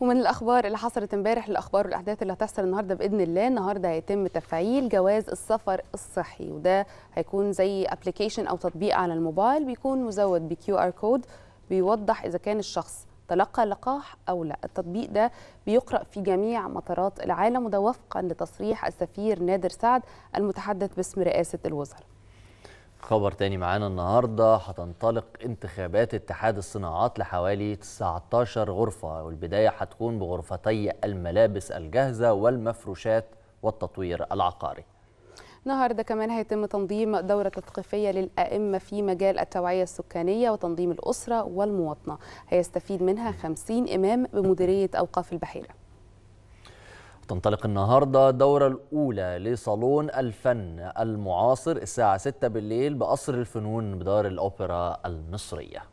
ومن الاخبار اللي حصلت امبارح للاخبار والاحداث اللي هتحصل النهارده باذن الله النهارده هيتم تفعيل جواز السفر الصحي وده هيكون زي ابلكيشن او تطبيق على الموبايل بيكون مزود بكيو ار كود بيوضح اذا كان الشخص تلقى لقاح او لا التطبيق ده بيقرا في جميع مطارات العالم وده وفقا لتصريح السفير نادر سعد المتحدث باسم رئاسه الوزراء خبر تاني معانا النهارده هتنطلق انتخابات اتحاد الصناعات لحوالي 19 غرفه والبدايه هتكون بغرفتي الملابس الجاهزه والمفروشات والتطوير العقاري. النهارده كمان هيتم تنظيم دوره تثقيفيه للائمه في مجال التوعيه السكانيه وتنظيم الاسره والمواطنه هيستفيد منها 50 امام بمديريه اوقاف البحيره. تنطلق النهاردة الدورة الأولى لصالون الفن المعاصر الساعة 6 بالليل بقصر الفنون بدار الأوبرا المصرية